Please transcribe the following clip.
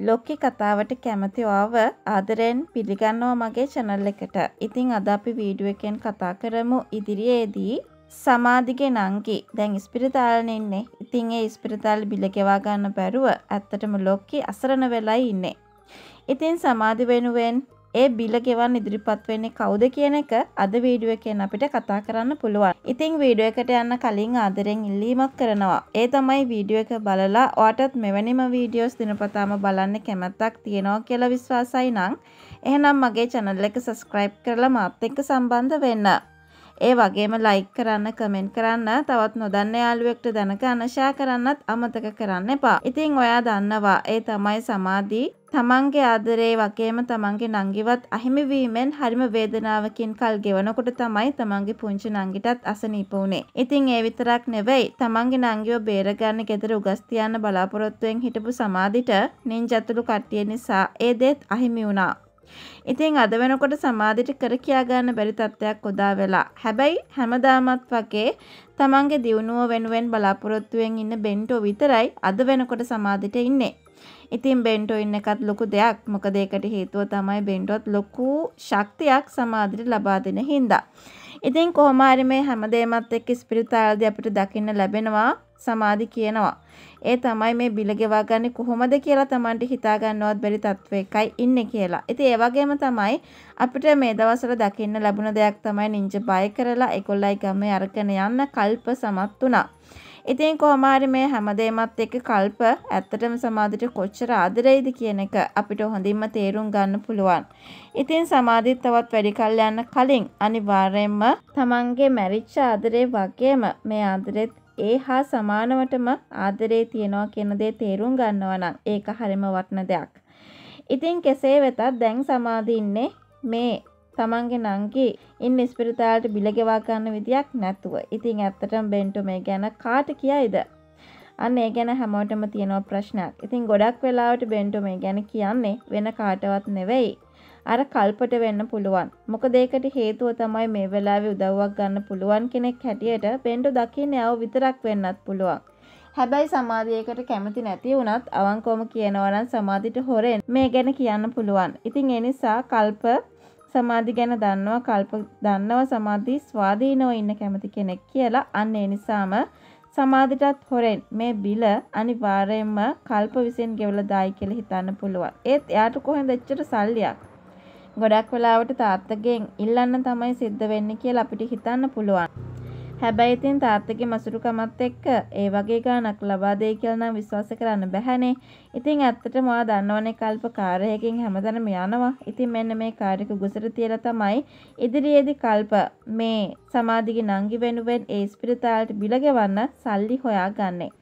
ලොක්කි කතාවට කැමති ඔයාව ආදරයෙන් පිළිගන්නවා මගේ චැනල් එකට. ඉතින් අද අපි වීඩියෝ එකෙන් කතා කරමු ඉදිරියේදී සමාධිගේ නංගි දැන් ඉස්පිරිතාලනේ ඉන්නේ. ඉතින් ඒ ඉස්පිරිතාල බිල ගෙවා ගන්න බැරුව ඇත්තටම ලොක්කි අසරණ වෙලා ඉන්නේ. ඉතින් සමාධි වෙනුවෙන් ඒ බිල ගෙවන් ඉදිරිපත් වෙන්නේ කවුද කියන එක අද වීඩියෝ එකෙන් අපිට කතා කරන්න පුළුවන්. ඉතින් වීඩියෝ එකට යන්න කලින් ආදරෙන් ඉල්ලීමක් කරනවා. ඒ තමයි වීඩියෝ එක බලලා ඔයාටත් මෙවැනිම වීඩියෝස් දිනපතාම බලන්න කැමැත්තක් තියෙනවා කියලා විශ්වාසයි නම් එහෙනම් මගේ channel එක subscribe කරලා මාත් එක්ක සම්බන්ධ වෙන්න. ඒ වගේම ලයික් කරන්න කමෙන්ට් කරන්න තවත් නොදන්න යාළුවෙක්ට දැනගන්න ෂෙයා කරන්නත් අමතක කරන්න එපා. ඉතින් ඔයා දන්නවා ඒ තමයි සමාධි තමන්ගේ ආදරේ වගේම තමන්ගේ නංගිවත් අහිමිවීමෙන් හරිම වේදනාවකින් කල් ගෙවනකොට තමයි තමන්ගේ පුංචි නංගිටත් අසනීප වුනේ. ඉතින් ඒ විතරක් නෙවෙයි තමන්ගේ නංගිව බේරගන්න ගෙදර උගස් තියන්න බලාපොරොත්තුෙන් හිටපු සමාධිට නින්ජතුළු කට්ටිය නිසා ඒ දෙත් අහිමි වුණා. ඉතින් අද වෙනකොට සමාධිට කර කියා ගන්න බැරි තත්ත්වයක් උදා වෙලා. හැබැයි හැමදාමත් වගේ තමන්ගේ දියුණුව වෙනුවෙන් බලාපොරොත්තුවෙන් ඉන්න බෙන්ටෝ විතරයි අද වෙනකොට සමාධිට ඉන්නේ. ඉතින් බෙන්ටෝ ඉන්න එකත් ලොකු දෙයක්. මොකද ඒකට හේතුව තමයි බෙන්ටෝත් ලොකු ශක්තියක් සමාධිට ලබා දෙන හින්දා. ඉතින් කොහොම හරි මේ හැමදේමත් එක්ක ස්පිරිතාලදී අපිට දකින්න ලැබෙනවා සමාධි කියනවා. ඒ තමයි මේ බිල ගෙවා ගන්න කොහොමද කියලා Tamanට හිතා ගන්නවත් බැරි තත්වයකයි ඉන්නේ කියලා. ඉතින් ඒ වගේම අත්‍තරම තමයි අපිට මේ දවස්වල දකින්න ලැබුණ දෙයක් තමයි නිංජ බය කරලා 11යි ගමේ අරගෙන යන්න කල්ප සමත් වුණා. ඉතින් කොහොම හරි මේ හැමදේමත් එක්ක කල්ප ඇත්තටම සමාධියට කොච්චර ආදරෙයිද කියන එක අපිට හොඳින්ම තේරුම් ගන්න පුළුවන්. ඉතින් සමාධිත් තවත් වැඩි කල් යන කලින් අනිවාර්යයෙන්ම තමන්ගේ මැරිච්ච ආදරේ වගේම මේ ආදරෙත් ඒ හා සමානවටම ආදරේ තියනවා කියන දේ තේරුම් ගන්නවා නම් ඒක හරිම වටින දෙයක්. ඉතින් කෙසේ වෙතත් දැන් සමාධින්නේ මේ තමන්ගේ නංකි ඉන් ස්පිරිතාලට බිලගෙවා ගන්න විදියක් නැතුව ඉතින් ඇත්තටම බෙන්ටු මේ ගැන කාට කියයිද අන්න ඒ ගැන හැමෝටම තියෙනව ප්‍රශ්නයක් ඉතින් ගොඩක් වෙලාවට බෙන්ටු මේ ගැන කියන්නේ වෙන කාටවත් නෙවෙයි අර කල්පට වෙන්න පුළුවන් මොකද ඒකට හේතුව තමයි මේ වෙලාවේ උදව්වක් ගන්න පුළුවන් කෙනෙක් හැටියට බෙන්ටු දකින්න යව විතරක් වෙන්නත් පුළුවන් හැබැයි සමාධියකට කැමති නැති වුණත් අවංකවම කියනවා නම් සමාධිට හොරෙන් මේ ගැන කියන්න පුළුවන්. ඉතින් ඒ නිසා කල්ප සමාධි ගැන දන්නවා කල්ප දන්නවා සමාධි ස්වාධීනව ඉන්න කැමති කෙනෙක් කියලා. අන්න ඒ නිසාම සමාධිටත් හොරෙන් මේ බිල අනිවාර්යයෙන්ම කල්ප විසින් ගෙවලා දායි කියලා හිතන්න පුළුවන්. ඒත් එයාට කොහෙන්ද එච්චර සල්ලියක්? ගොඩක් වෙලාවට තාත්තගෙන් ඉල්ලන්න තමයි සිද්ධ වෙන්නේ කියලා අපිට හිතන්න පුළුවන්. හැබැයි ඉතින් තාත්තගේ මසුරුකමත් එක්ක ඒ වගේ ගානක් ලබා දෙයි කියලා නම් විශ්වාස කරන්න බැහැනේ. ඉතින් ඇත්තටම ඔයා දන්නවනේ කල්ප කාර්යයකින් හැමදැනම යනවා. ඉතින් මෙන්න මේ කාර්යක ගොසර තියලා තමයි ඉදිරියේදී කල්ප මේ සමාධිගේ නංගි වෙනුවෙන් ඒ ස්පිරිතාලට බිල ගෙවන්න සල්ලි හොයාගන්නේ.